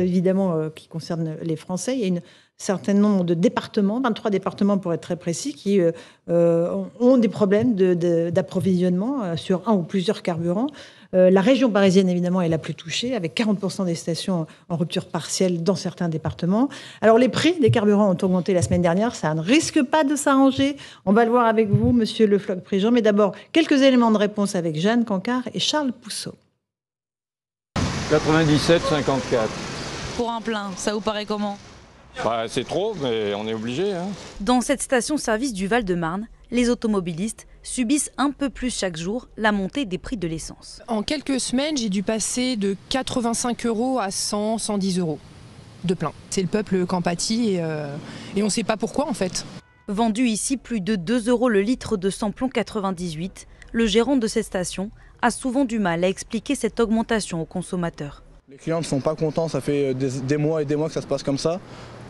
évidemment euh, qui concerne les Français. Il y a un certain nombre de départements, 23 départements pour être très précis, qui euh, euh, ont des problèmes d'approvisionnement sur un ou plusieurs carburants. la région parisienne, évidemment, est la plus touchée, avec 40% des stations en rupture partielle dans certains départements. Alors, les prix des carburants ont augmenté la semaine dernière. Ça ne risque pas de s'arranger. On va le voir avec vous, monsieur Le Floch-Prigent. Mais d'abord, quelques éléments de réponse avec Jeanne Cancard et Charles Pousseau. 97,54 pour un plein. Ça vous paraît comment bah, C'est trop, mais on est obligé. Hein. Dans cette station-service du Val-de-Marne, les automobilistes subissent un peu plus chaque jour la montée des prix de l'essence. En quelques semaines, j'ai dû passer de 85 euros à 100, 110 euros de plein. C'est le peuple qui en pâtit et, euh, et on ne sait pas pourquoi en fait. Vendu ici plus de 2 euros le litre de sans-plomb 98, le gérant de cette station a souvent du mal à expliquer cette augmentation aux consommateurs. Les clients ne sont pas contents, ça fait euh, des, mois et des mois que ça se passe comme ça.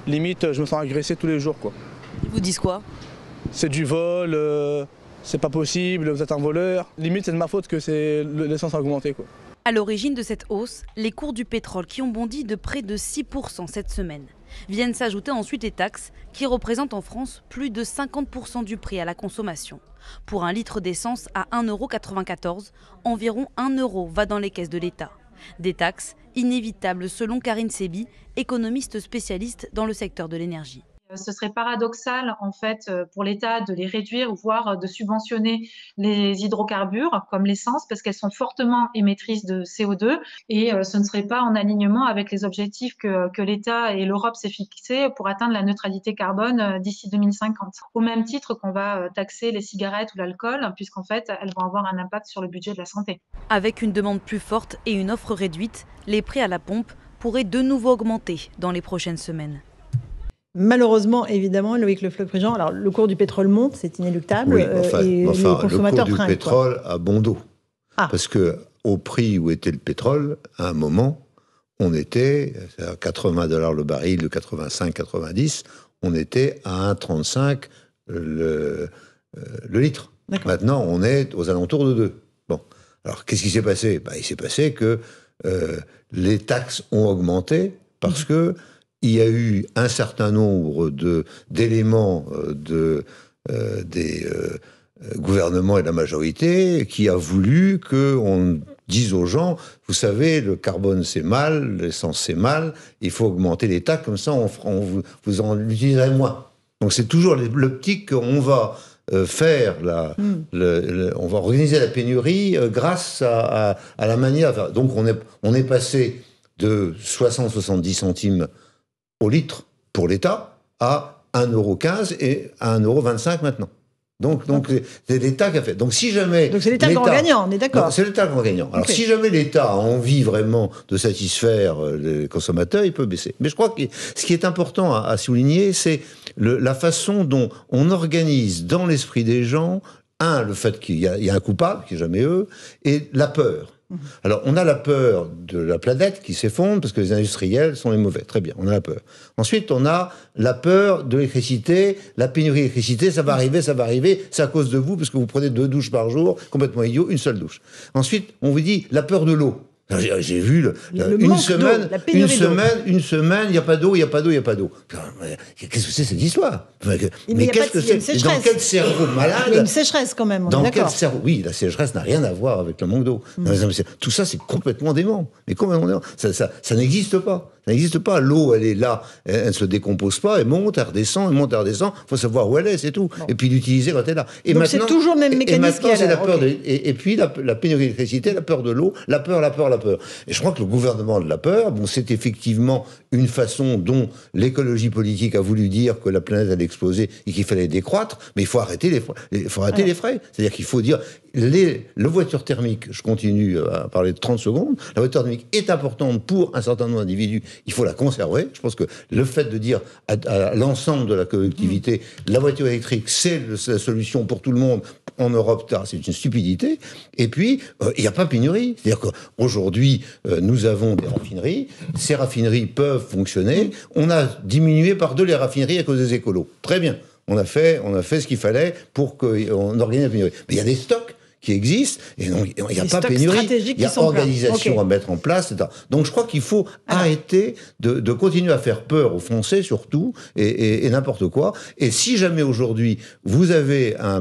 Limite, euh, je me sens agressé tous les jours. Quoi. Ils vous disent quoi C'est du vol, euh, c'est pas possible, vous êtes un voleur. Limite, c'est de ma faute que l'essence a augmenté. Quoi. À l'origine de cette hausse, les cours du pétrole qui ont bondi de près de 6% cette semaine. Viennent s'ajouter ensuite les taxes, qui représentent en France plus de 50% du prix à la consommation. Pour un litre d'essence à 1,94€, environ 1€ va dans les caisses de l'État. Des taxes inévitables selon Karine Sebi, économiste spécialiste dans le secteur de l'énergie. Euh, ce serait paradoxal en fait euh, pour l'État de les réduire, voire euh, de subventionner les hydrocarbures comme l'essence parce qu'elles sont fortement émettrices de CO2 et ce ne serait pas en alignement avec les objectifs que, que l'État et l'Europe s'est fixés pour atteindre la neutralité carbone d'ici 2050. Au même titre qu'on va taxer les cigarettes ou l'alcool puisqu'en fait elles vont avoir un impact sur le budget de la santé. Avec une demande plus forte et une offre réduite, les prix à la pompe pourraient de nouveau augmenter dans les prochaines semaines. Malheureusement, évidemment, Loïc Le prigent alors le cours du pétrole monte, c'est inéluctable, euh, et le cours du pétrole à a bon dos. Ah. Parce que au prix où était le pétrole, à un moment, on était à 80 dollars le baril, de 85, 90, on était à 1,35 euh, le, litre. Maintenant, on est aux alentours de 2. Bon. Alors, qu'est-ce qui s'est passé bah, Il s'est passé que euh, les taxes ont augmenté parce mmh. que il y a eu un certain nombre d'éléments euh, de, euh, des euh, gouvernements et de la majorité qui a voulu qu'on dise aux gens, vous savez, le carbone c'est mal, l'essence c'est mal, il faut augmenter l'état, comme ça on, vous, en utiliserez moins. Donc c'est toujours l'optique qu'on va faire la, hmm. on va organiser la pénurie grâce à, la manière. Donc on est, on est passé de 60-70 centimes au litre pour l'État à 1,15€ et à 1,25€ maintenant. Donc, donc c'est l'État qui a fait. Donc, si jamais. Donc, c'est l'État en gagnant, on est d'accord. C'est l'État grand gagnant. Alors, si jamais l'État a envie vraiment de satisfaire euh, les consommateurs, il peut baisser. Mais je crois que ce qui est important à, souligner, c'est la façon dont on organise dans l'esprit des gens, un, le fait qu'il y, y, a un coupable, qui n'est jamais eux, et la peur. Mhm. Alors, on a la peur de la planète qui s'effondre parce que les industriels sont les mauvais. Très bien, on a la peur. Ensuite, on a la peur de l'électricité, la pénurie d'électricité, ça va arriver, ça va arriver, c'est à cause de vous parce que vous prenez deux douches par jour, complètement idiot, une seule douche. Ensuite, on vous dit la peur de l'eau. J'ai vu le, une, semaine, une, semaine, une semaine, il n'y a pas d'eau, il n'y a pas d'eau, il n'y a pas d'eau. Qu'est-ce que c'est cette histoire Mais, qu'est-ce que c'est Dans quel cerveau malade Il y a une sécheresse quand même. dans quel cerveau Oui, la sécheresse n'a rien à voir avec le manque d'eau. Mm. Tout ça, c'est complètement dément. Mais comment on Ça, ça, ça n'existe pas. Ça n'existe pas. L'eau, elle est là, elle ne se décompose pas, elle monte, elle redescend, elle monte, elle redescend. Il faut savoir où elle est, c'est tout. Et puis l'utiliser quand elle est là. Et maintenant, c'est toujours même mécanisme. Et, la peur de, et, puis la, la pénurie d'électricité, la peur de l'eau, la peur, la peur, la peur. Et je crois que le gouvernement de la peur, bon, c'est effectivement une façon dont l'écologie politique a voulu dire que la planète allait exploser et qu'il fallait décroître, mais il faut arrêter les, il faut arrêter les frais. C'est-à-dire qu'il faut dire, les, la voiture thermique, je continue à parler de 30 secondes, la voiture thermique est importante pour un certain nombre d'individus, il faut la conserver. Je pense que le fait de dire à, l'ensemble de la collectivité, la voiture électrique, c'est la solution pour tout le monde, en Europe tard. C'est une stupidité. Et puis, euh, il y n'y a pas pénurie. C'est-à-dire qu'aujourd'hui, euh, nous avons des raffineries. Ces raffineries peuvent fonctionner. On a diminué par deux les raffineries à cause des écolos. Très bien. On a fait, on a fait ce qu'il fallait pour qu'on organise la pénurie. Mais il y a des stocks qui existent, et donc il n'y a pas pénurie, il y a organisation à mettre en place, etc. Donc je crois qu'il faut arrêter de, continuer à faire peur aux Français surtout, et, n'importe quoi. Et si jamais aujourd'hui vous avez un,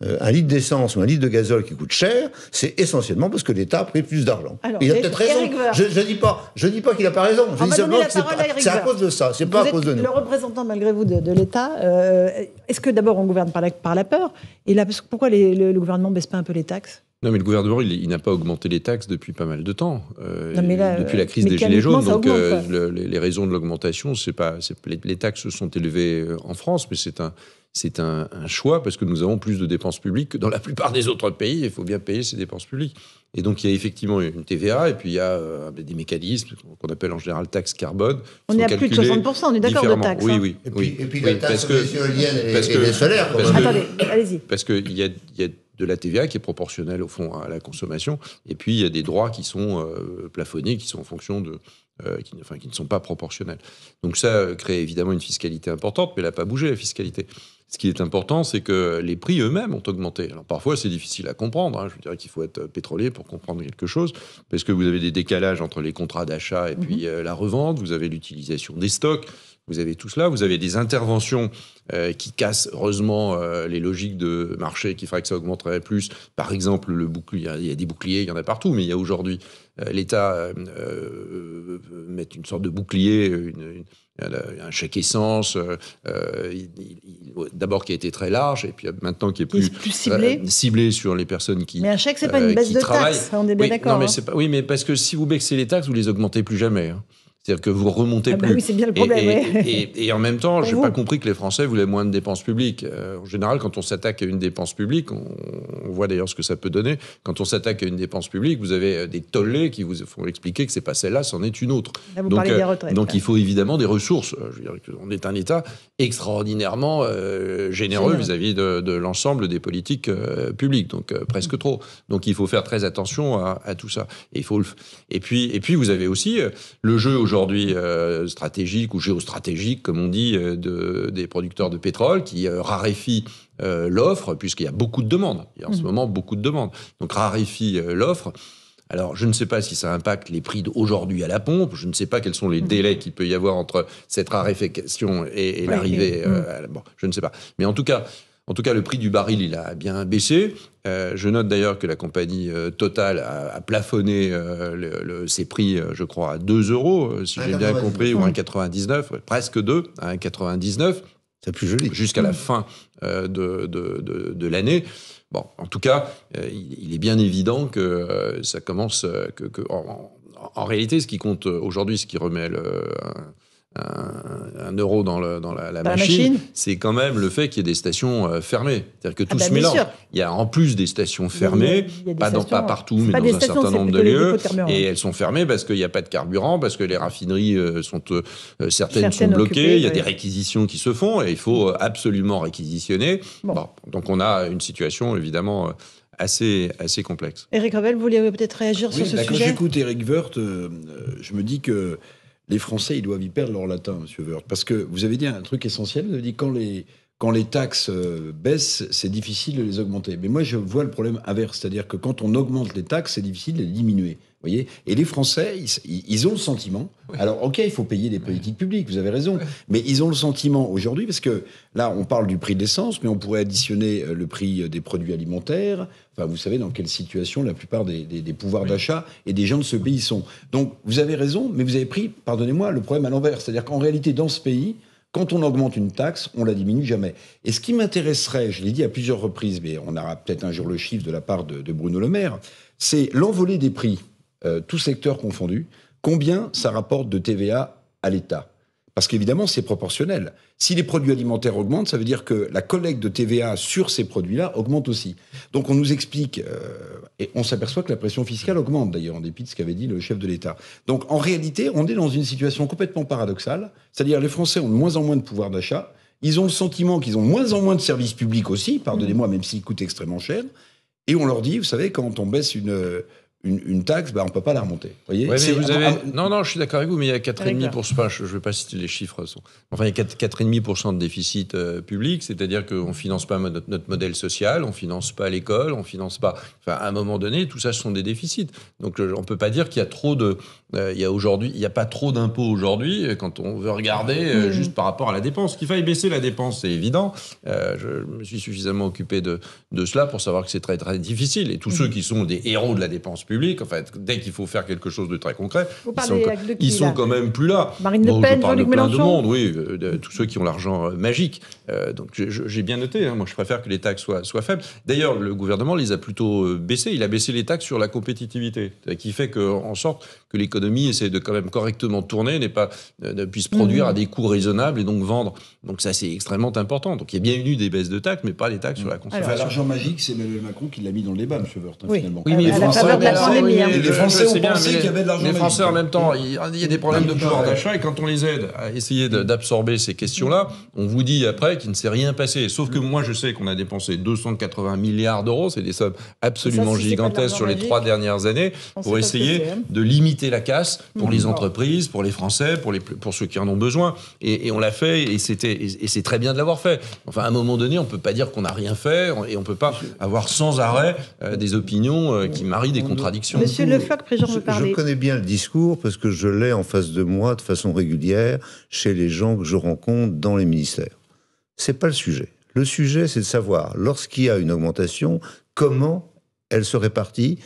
euh, un, litre d'essence ou un litre de gazole qui coûte cher, c'est essentiellement parce que l'État a pris plus d'argent. Il a peut-être raison. Je, ne dis pas, je dis pas qu'il a pas raison. Je dis simplement que c'est à, cause de ça, c'est pas à cause de nous. Le représentant malgré vous de, l'État, euh, est-ce que d'abord on gouverne par la, par la peur Et là, pourquoi le, gouvernement baisse pas un peu les taxes non, mais le gouvernement, il, n'a pas augmenté les taxes depuis pas mal de temps, euh, depuis la crise des Gilets jaunes. Donc, euh, les, raisons de l'augmentation, c'est pas, les, taxes sont élevées euh, en France, mais c'est un, c'est un, choix parce que nous avons plus de dépenses publiques que dans la plupart des autres pays. Il faut bien payer ces dépenses publiques. Et donc, il y a effectivement une TVA et puis il y a des mécanismes qu'on appelle en général taxe carbone. On est à plus de 60%, on est d'accord de taxe. Hein. Oui, oui. Et puis, oui, et puis parce que, éoliennes et, Attendez, allez-y. Parce qu'il a, y a de la TVA qui est proportionnelle au fond à la consommation. Et puis il y a des droits qui sont euh, plafonnés, qui sont en fonction de, euh, qui, enfin, qui ne sont pas proportionnels. Donc ça euh, crée évidemment une fiscalité importante, mais elle n'a pas bougé la fiscalité. Ce qui est important, c'est que les prix eux-mêmes ont augmenté. Alors parfois, c'est difficile à comprendre. Hein. Je dirais qu'il faut être pétrolier pour comprendre quelque chose, parce que vous avez des décalages entre les contrats d'achat et puis mmh. la revente. Vous avez l'utilisation des stocks. Vous avez tout cela, vous avez des interventions euh, qui cassent heureusement euh, les logiques de marché qui feraient que ça augmenterait plus. Par exemple, le bouclier, il y a des boucliers, il y en a partout, mais il y a aujourd'hui euh, l'État met une sorte de bouclier, un chèque essence, d'abord qui a été très large et puis maintenant qui est plus, ciblé. sur les personnes qui Mais un chèque, c'est pas une baisse de taxes, on est bien oui, hein. Oui, mais parce que si vous baissez les taxes, vous les augmentez plus jamais. Hein. C'est-à-dire que vous remontez ah bah plus. Oui, c'est bien le problème. Et, en même temps, je n'ai pas compris que les Français voulaient moins de dépenses publiques. Euh, en général, quand on s'attaque à une dépense publique, on, voit d'ailleurs ce que ça peut donner. Quand on s'attaque à une dépense publique, vous avez euh, des tollés qui vous font expliquer que c'est pas celle-là, c'en est une autre. donc, euh, donc il faut évidemment des ressources. Je veux dire on est un État extraordinairement généreux vis-à-vis de, l'ensemble des politiques publiques, donc presque trop. Donc il faut faire très attention à, tout ça. Et Et puis, et puis vous avez aussi le jeu aujourd'hui aujourd'hui euh, stratégique ou géostratégique, comme on dit, euh, des producteurs de pétrole qui euh, raréfient raréfie l'offre, puisqu'il y a beaucoup de demandes. Il y a en ce mm. moment beaucoup de demandes. Donc raréfie l'offre. Alors, je ne sais pas si ça impacte les prix d'aujourd'hui à la pompe. Je ne sais pas quels sont les mm. délais qu'il peut y avoir entre cette raréfaction et, l'arrivée. Mm. Bon, je ne sais pas. Mais en tout cas, en tout cas, le prix du baril, il a bien baissé. Euh, je note d'ailleurs que la compagnie euh, Total a, plafonné euh, ses prix, je crois, à 2 euros, si j'ai bien compris, ou 1,99, presque 2, à 1,99. C'est plus joli. Jusqu'à la mm. fin de, de, de, l'année. Bon, en tout cas, il, est bien évident que ça commence. que, en, réalité, ce qui compte aujourd'hui, ce qui remet le. Euh, un, euro dans, le, dans la, machine, c'est quand même le fait qu'il y ait des stations euh, fermées. C'est-à-dire que ah tout bah, se mélange. Il y a en plus des stations fermées, pas, dans, pas, partout, mais dans un certain nombre de lieux. Et hein. elles sont fermées parce qu'il n'y a pas de carburant, parce que les raffineries euh, sont certaines, sont bloquées, il y a des réquisitions qui se font et il faut absolument réquisitionner. donc on a une situation évidemment assez, assez complexe. Eric Revel, vous voulez peut-être réagir sur ce bah, sujet Quand j'écoute Eric Woerth, je me dis que les Français, ils doivent y perdre leur latin, Monsieur Wörth. Parce que vous avez dit un truc essentiel, vous avez dit quand les, quand les taxes euh, baissent, c'est difficile de les augmenter. Mais moi, je vois le problème inverse, c'est-à-dire que quand on augmente les taxes, c'est difficile de les diminuer voyez Et les Français, ils, ont le sentiment. Alors, ok, il faut payer des politiques publiques, vous avez raison. Mais ils ont le sentiment aujourd'hui, parce que là, on parle du prix de l'essence, mais on pourrait additionner euh, le prix euh, des produits alimentaires. Enfin, vous savez dans quelle situation la plupart des, pouvoirs d'achat et des gens de ce pays sont. Donc, vous avez raison, mais vous avez pris, pardonnez-moi, le problème à l'envers. C'est-à-dire qu'en réalité, dans ce pays, quand on augmente une taxe, on la diminue jamais. Et ce qui m'intéresserait, je l'ai dit à plusieurs reprises, mais on aura peut-être un jour le chiffre de la part de, de Bruno Le Maire, c'est l'envolée des prix. Euh, tout secteur confondu, combien ça rapporte de TVA à l'État parce qu'évidemment, c'est proportionnel. Si les produits alimentaires augmentent, ça veut dire que la collecte de TVA sur ces produits-là augmente aussi. Donc on nous explique, euh, et on s'aperçoit que la pression fiscale augmente d'ailleurs, en dépit de ce qu'avait dit le chef de l'État. Donc en réalité, on est dans une situation complètement paradoxale, c'est-à-dire les Français ont de moins en moins de pouvoir d'achat, ils ont le sentiment qu'ils ont de moins en moins de services publics aussi, pardonnez-moi, même s'ils coûtent extrêmement cher, et on leur dit, vous savez, quand on baisse une une, taxe, bah, on ne peut pas la remonter. vous Non, non, je suis d'accord avec vous, mais il y a 4,5%, pour... je vais pas citer les chiffres, enfin, il y a cent de déficit euh, public, c'est-à-dire qu'on ne finance pas notre, modèle social, on ne finance pas l'école, on ne finance pas... Enfin, à un moment donné, tout ça, ce sont des déficits. Donc, on ne peut pas dire qu'il y a trop de, euh, il y a aujourd'hui, il n'y a pas trop d'impôts aujourd'hui euh, quand on veut regarder euh, mm. juste par rapport à la dépense. Qu'il faille baisser la dépense, c'est évident. je me suis suffisamment occupé de, de cela pour savoir que c'est très très difficile. Et tous mm. ceux qui sont des héros de la dépense publique, en fait, dès qu'il faut faire quelque chose de très concret, ils sont, qui, sont quand même plus là. Marine Le Pen, De monde, oui, tous ceux qui ont l'argent magique. donc j'ai bien noté. Hein. moi, je préfère que les taxes soient, soient faibles. D'ailleurs, le gouvernement les a plutôt baissées. Il a baissé les taxes sur la compétitivité, qui fait que en sorte que l'économie l'économie essaie de quand même correctement tourner, n'est pas euh, ne puisse produire mmh. à des coûts raisonnables et donc vendre. Donc ça, c'est extrêmement important. Donc il y a bien eu des baisses de taxes, mais pas les taxes sur la mmh. consommation. l'argent magique, c'est Emmanuel Macron qui l'a mis dans le débat, M. Wörth, hein, finalement. Oui, mais ah, les bah, Français, ont pensé qu'il y avait de l'argent en même temps, il y a des problèmes de pouvoir d'achat, et quand on les aide à essayer d'absorber ces questions-là, on vous dit après qu'il ne s'est rien passé. Sauf que moi, je sais qu'on a dépensé 280 milliards d'euros, c'est des sommes absolument gigantesques sur les trois dernières années, pour essayer hein. de limiter la pour les mmh. entreprises, pour les Français, pour, les, pour ceux qui en ont besoin. Et, on l'a fait, et, c'était, et, c'est très bien de l'avoir fait. Enfin, à un moment donné, on ne peut pas dire qu'on n'a rien fait, et on ne peut pas avoir sans arrêt euh, des opinions euh, qui marient des contradictions. Monsieur Le Floch, président, je, parler. Je connais bien le discours parce que je l'ai en face de moi de façon régulière chez les gens que je rencontre dans les ministères. C'est pas le sujet. Le sujet, c'est de savoir, lorsqu'il y a une augmentation, comment elle se répartit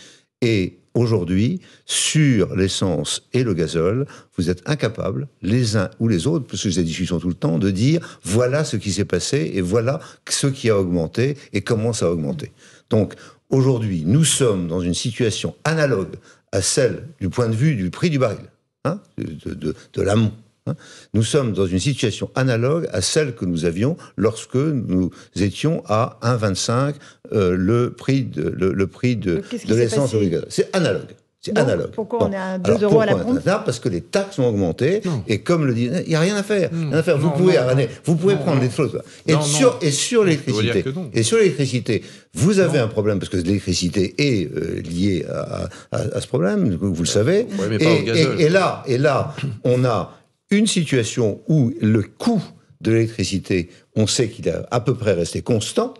et Aujourd'hui, sur l'essence et le gazole, vous êtes incapables, les uns ou les autres, parce que j'ai des discussions tout le temps, de dire voilà ce qui s'est passé et voilà ce qui a augmenté et comment ça a augmenté. Donc, aujourd'hui, nous sommes dans une situation analogue à celle du point de vue du prix du baril, hein, de, de l'amont. Hein. Nous sommes dans une situation analogue à celle que nous avions lorsque nous étions à 1,25 euh, le prix de, le, prix de, de l'essence au C'est analogue. C'est analogue. Pourquoi on est à 2 euros à la pompe Parce que les taxes ont augmenté. Et comme le dit, il n'y a rien à faire. à faire. vous, pouvez, vous pouvez prendre des choses. Et, sur, et sur l'électricité. Et sur l'électricité, vous avez un problème parce que l'électricité est euh, liée à, à, ce problème. Vous, le savez. et, là, et là, on a une situation où le coût de l'électricité, on sait qu'il a à peu près resté constant,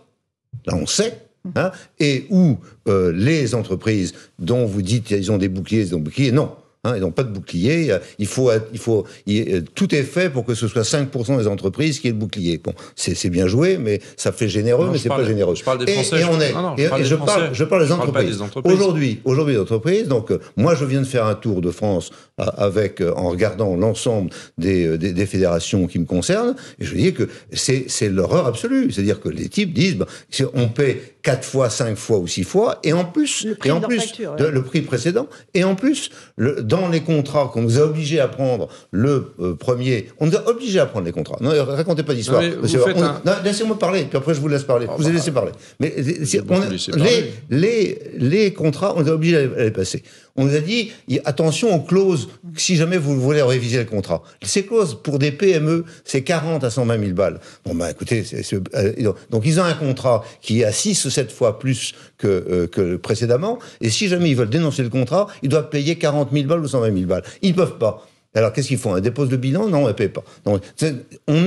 là on sait, hein, et où euh, les entreprises dont vous dites qu'elles ont des boucliers, des boucliers, non, Hein, ils n'ont pas de bouclier. Euh, il faut, il faut, euh, tout est fait pour que ce soit 5% des entreprises qui aient le bouclier. Bon, c'est bien joué, mais ça fait généreux, mais c'est pas généreux. Je parle des Français. Et, on est, je, parle je, parle, des entreprises. Aujourd'hui, aujourd'hui, les entreprises. Donc, euh, moi, je viens de faire un tour de France avec, en regardant l'ensemble des, des, fédérations qui me concernent, et je dis que c'est l'horreur absolue. C'est-à-dire que les types disent, ben, on paie 4 fois, cinq fois ou six fois, et en plus, le prix, et en plus, le prix précédent, et en plus, le, dans les contrats qu'on nous a obligés à prendre, le euh, premier, on nous a obligés à prendre les contrats. Non, racontez pas d'histoire. Laissez-moi parler, puis après je vous laisse parler. Ah, vous bah, avez laissé parler. Mais les, les, contrats, on nous a obligés à les passer. On nous a dit attention aux clauses si jamais vous voulez réviser le contrat. Ces clauses pour des PME, c'est 40 à 120 000 balles. Bon ben écoutez, euh, donc ils ont un contrat qui a à 6 Sept fois plus euh, que, précédemment. Et si jamais ils veulent dénoncer le contrat, ils doivent payer 40 000 balles ou 120 000 balles. Ils ne peuvent pas. Alors qu'est-ce qu'ils font un dépôt de bilan Non, on ne paye pas. on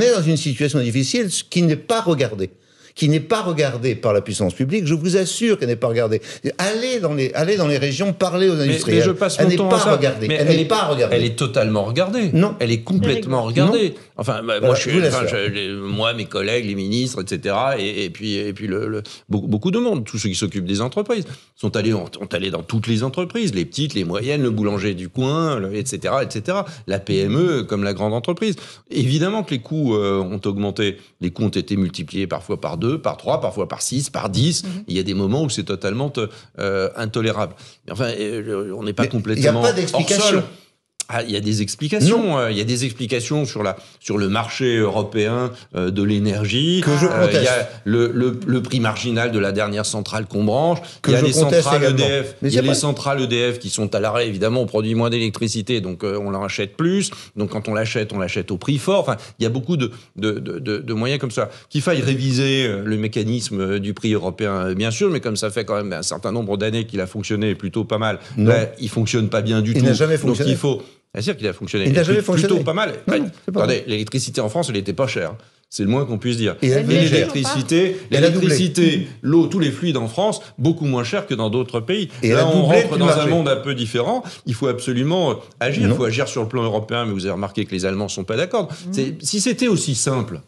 est dans une situation difficile, qui n'est pas regardée qui n'est pas regardée par la puissance publique. Je vous assure qu'elle n'est pas regardée. Allez dans les, allez dans les régions, parlez aux industriels. je passe elle n'est pas regardée. elle, n'est pas regardée. Elle est totalement regardée. Non. Elle est complètement regardée. Enfin, bah, moi, je suis, moi, mes collègues, les ministres, etc. Et, puis, et puis le, beaucoup, de monde, tous ceux qui s'occupent des entreprises, sont allés, ont, dans toutes les entreprises, les petites, les moyennes, le boulanger du coin, etc., etc. La PME comme la grande entreprise. Évidemment que les coûts euh, ont augmenté, les comptes étaient multipliés parfois par deux par trois, parfois par six, par dix. Mhm. Il y a des moments où c'est totalement euh, intolérable. Enfin, euh, on n'est pas complètement. Il n'y a pas d'explication. Ah, il y a des explications. Euh, il y a des explications sur la sur le marché européen euh, de l'énergie. Que je conteste. Euh, il y a le, le, prix marginal de la dernière centrale qu'on branche. il y a les centrales EDF. E il y a les centrales EDF qui sont à l'arrêt. Évidemment, on produit moins d'électricité, donc on en achète plus. Donc quand on l'achète, on l'achète au prix fort. Enfin, il y a beaucoup de de, de, de, moyens comme ça. Qu'il faille réviser le mécanisme du prix européen, bien sûr, mais comme ça fait quand même un certain nombre d'années qu'il a fonctionné plutôt pas mal, ben, il fonctionne pas bien du tout. Il n'a jamais fonctionné. Donc il faut Bien sûr qu'il a fonctionné. Il n'a jamais fonctionné. Plutôt pas mal. Attendez, l'électricité en France, elle n'était pas chère. Hein. C'est le moins qu'on puisse dire. Et l'électricité, l'électricité, mmh. l'eau, tous les fluides en France, beaucoup moins cher que dans d'autres pays. Et Là, on rentre dans un monde un peu différent. Il faut absolument euh, agir. Il mmh. faut agir sur le plan européen, mais vous avez remarqué que les Allemands sont pas d'accord. Mmh. Si c'était aussi simple,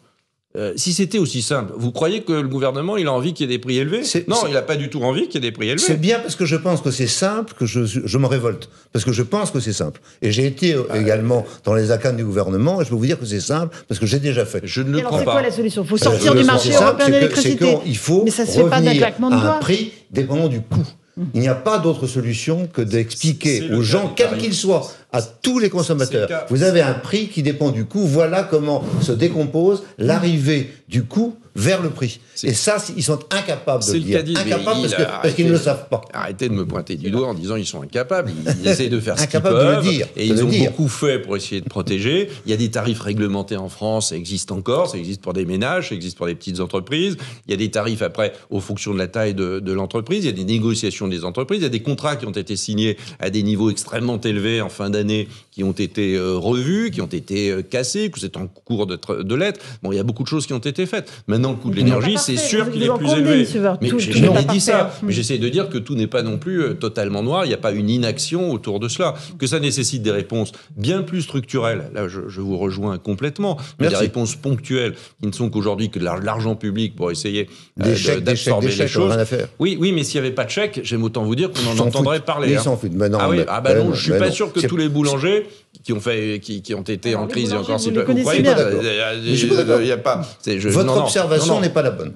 euh, si c'était aussi simple, vous croyez que le gouvernement, il a envie qu'il y ait des prix élevés Non, il n'a pas du tout envie qu'il y ait des prix élevés. C'est bien parce que je pense que c'est simple que je, je me révolte. Parce que je pense que c'est simple. Et j'ai été euh, ah. également dans les acanes du gouvernement, et je peux vous dire que c'est simple, parce que j'ai déjà fait. Je ne pas. c'est quoi la solution Il faut euh, sortir du marché européen d'électricité. Il faut Mais ça se fait pas d'un claquement de un prix dépendant du coût. Il n'y a pas d'autre solution que d'expliquer aux gens, quels qu'ils soient, à tous les consommateurs. Vous avez un prix qui dépend du coût. Voilà comment se décompose l'arrivée du coût vers le prix. Et ça, ils sont incapables de le dire. incapables parce, qu'ils ne le savent pas. Arrêtez de me pointer du doigt en disant ils sont incapables. Ils essaient de faire ce qu'ils peuvent. De le dire, et ils ont beaucoup fait pour essayer de protéger. Il y a des tarifs réglementés en France, ça existe encore, ça existe pour des ménages, ça existe pour des petites entreprises. Il y a des tarifs après aux fonctions de la taille de, de l'entreprise. Il y a des négociations des entreprises. Il y a des contrats qui ont été signés à des niveaux extrêmement élevés en fin d'année qui ont été euh, revues, qui ont été euh, cassés, que c'est en cours de, de l'être. Bon, il y a beaucoup de choses qui ont été faites. Maintenant, le coût de l'énergie, c'est sûr qu'il est plus élevé. Mais j'ai jamais dit ça. Mm. Mais j'essaie de dire que tout n'est pas non plus euh, totalement noir. Il n'y a pas une inaction autour de cela. Que ça nécessite des réponses bien plus structurelles. Là, je, vous rejoins complètement. Mais des réponses ponctuelles qui ne sont qu'aujourd'hui que de l'argent public pour essayer d'absorber les choses. Oui, oui, mais s'il n'y avait pas de chèque, j'aime autant vous dire qu'on en entendrait parler. hein. s'en ah ah bah, ben non, je ne suis ben pas sûr que tous les boulangers qui ont fait, qui, qui ont été ah, en crise et encore si peu. Il n'y euh, euh, euh, a pas. Votre observation n'est pas la bonne.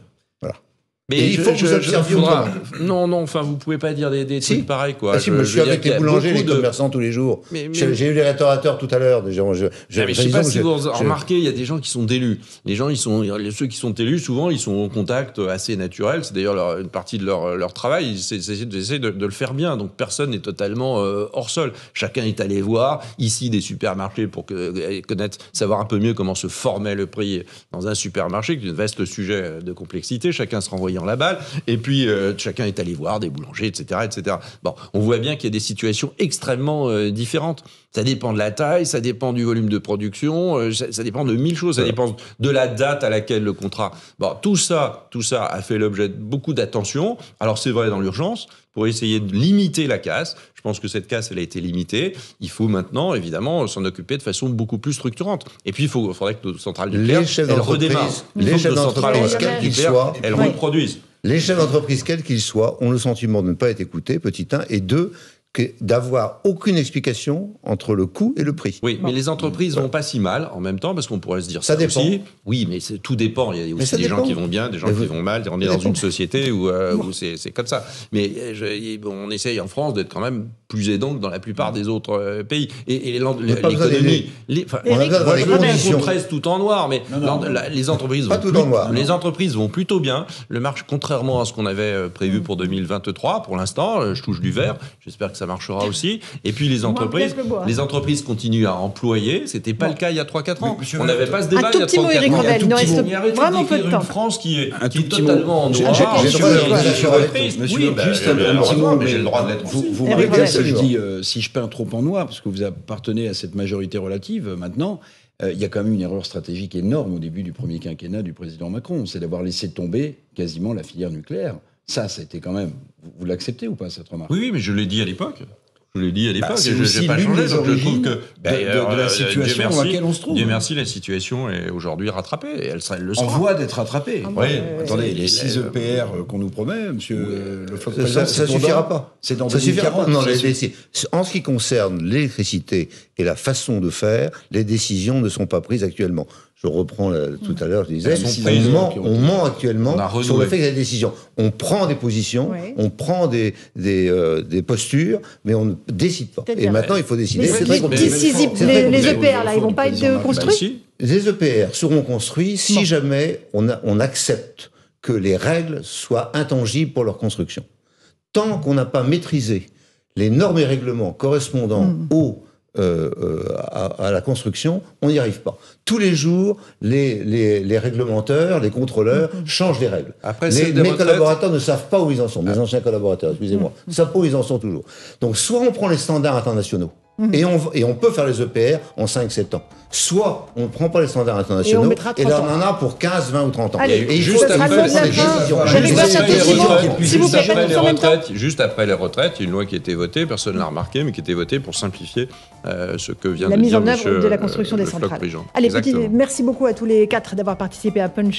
Mais il faut je, que vous observiez Non, non, enfin, vous pouvez pas dire des, des Pareil trucs pareils, quoi. Ah, si, je, suis avec les boulangers, les commerçants tous les jours. J'ai eu les restaurateurs tout à l'heure. Je, je, ah, sais pas si vous remarquez, il y a des gens qui sont élus. Les gens, ils sont, ceux qui sont élus, souvent, ils sont en contact assez naturel. C'est d'ailleurs une partie de leur, leur travail. Ils essaient de, de, le faire bien. Donc, personne n'est totalement euh, hors sol. Chacun est allé voir, ici, des supermarchés pour euh, connaître, savoir un peu mieux comment se formait le prix dans un supermarché, qui est un vaste sujet de complexité. Chacun se renvoyait la balle. Et puis, euh, chacun est allé voir des boulangers, etc., etc. Bon, on voit bien qu'il y a des situations extrêmement euh, différentes. Ça dépend de la taille, ça dépend du volume de production, euh, ça, dépend de mille choses, ça dépend de la date à laquelle le contrat. Bon, tout ça, tout ça a fait l'objet de beaucoup d'attention. Alors, c'est vrai dans l'urgence, pour essayer de limiter la casse. Je pense que cette casse, elle a été limitée. Il faut maintenant, évidemment, s'en occuper de façon beaucoup plus structurante. Et puis, il faut, faudrait que nos centrales nucléaires, elles redémarrent. Les chefs d'entreprise, quels qu'ils soient, elles reproduisent. Les chefs d'entreprise, quels qu'ils soient, ont le sentiment de ne pas être écoutés, petit un, et deux, d'avoir aucune explication entre le coût et le prix. Oui, mais les entreprises vont pas si mal en même temps parce qu'on pourrait se dire ça, ça dépend. Oui, mais tout dépend. Il y a aussi des gens qui vont bien, des gens qui vont mal. On est dans une société où, euh, c'est comme ça. Mais euh, on essaye en France d'être quand même plus aidant que dans la plupart des autres euh, pays. Et, l'économie, les, on tout en noir, mais les entreprises les entreprises vont plutôt bien. Le marché, contrairement à ce qu'on avait prévu pour 2023, mm. pour l'instant, je touche du vert. J'espère que ça marchera aussi. Et puis les entreprises, les entreprises continuent à employer. Ce n'était pas le cas il y a 3-4 ans. on n'avait pas ce débat il y a 3-4 ans. Il nous reste vraiment peu de temps. France qui est, un qui est totalement en noir. Monsieur, bah, juste un petit mot. J'ai le droit de l'être Vous me ce que je dis. Euh, si je peins trop en noir, parce que vous appartenez à cette majorité relative euh, maintenant, euh, il y a quand même une erreur stratégique énorme au début du premier quinquennat du président Macron. C'est d'avoir laissé tomber quasiment la filière nucléaire. Ça, c'était quand même. Vous l'acceptez ou pas cette remarque Oui, oui, mais je l'ai dit à l'époque. Je l'ai dit à bah, l'époque, bah, je n'ai pas changé, donc je trouve que... Bah, de, la euh, situation dans laquelle on se trouve. Dieu merci, la situation est aujourd'hui rattrapée, et elle, le sera. En voie d'être rattrapée. Ah, bah, oui, euh, attendez, les 6 EPR euh, qu'on nous promet, monsieur le ça, ça, suffira pas. ça 2040. Suffira pas. en ce qui concerne l'électricité et la façon de faire, les décisions ne sont pas prises actuellement je reprends tout mm. à l'heure, je disais, on ment, on actuellement sur le fait que des décisions. On prend des positions, on prend des, euh, des, postures, mais on ne décide pas. Et maintenant, il faut décider. les, EPR, e là, ils ne vont pas être construits Les EPR seront construits si jamais on, on accepte que les règles soient intangibles pour leur construction. Tant qu'on n'a pas maîtrisé les normes et règlements correspondant mm. aux euh, euh, à, la construction, on n'y arrive pas. Tous les jours, les, les, les réglementeurs, les contrôleurs mm-hmm. changent les règles. Après, les, mes collaborateurs ne savent pas où ils en sont, mes ah. anciens collaborateurs, excusez-moi, ne mm. savent pas où ils en sont toujours. Donc soit on prend les standards internationaux, Mhm. Et, on, et on peut faire les EPR en 5-7 ans. Soit on ne prend pas les standards internationaux, et, là on en a pour 15, 20 ou 30 ans. et juste après les retraites, il y a une loi qui a été votée, personne ne l'a remarqué, mais qui a été votée pour simplifier euh, ce que vient la de La mise en œuvre de la euh, construction des centrales. Allez, merci beaucoup à tous les quatre d'avoir participé à Punchline.